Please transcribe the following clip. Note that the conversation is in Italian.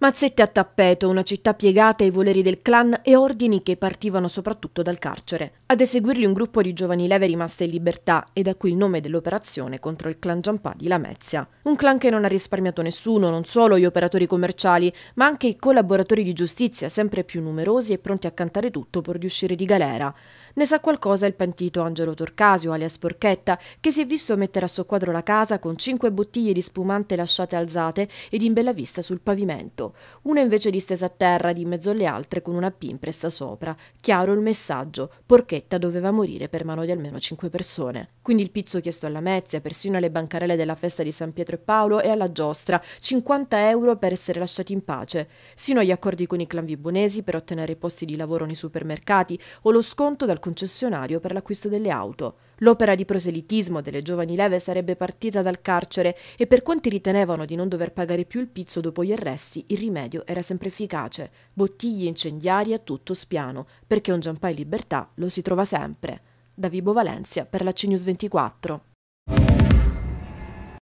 Mazzette a tappeto, una città piegata ai voleri del clan e ordini che partivano soprattutto dal carcere. Ad eseguirli un gruppo di giovani leve rimaste in libertà e da qui il nome dell'operazione contro il clan Giampà di Lamezia. Un clan che non ha risparmiato nessuno, non solo gli operatori commerciali, ma anche i collaboratori di giustizia, sempre più numerosi e pronti a cantare tutto per riuscire di galera. Ne sa qualcosa il pentito Angelo Torcasio, alias Porchetta, che si è visto mettere a soqquadro la casa con cinque bottiglie di spumante lasciate alzate ed in bella vista sul pavimento una invece distesa a terra di mezzo alle altre con una P impressa sopra. Chiaro il messaggio, Porchetta doveva morire per mano di almeno cinque persone. Quindi il pizzo chiesto alla Mezia, persino alle bancarelle della festa di San Pietro e Paolo e alla giostra, 50 euro per essere lasciati in pace, sino agli accordi con i clan vibonesi per ottenere posti di lavoro nei supermercati o lo sconto dal concessionario per l'acquisto delle auto. L'opera di proselitismo delle giovani leve sarebbe partita dal carcere e per quanti ritenevano di non dover pagare più il pizzo dopo gli arresti, il rimedio era sempre efficace. Bottiglie incendiarie a tutto spiano, perché un giampà in libertà lo si trova sempre. Da Vibo Valencia per la CNews 24.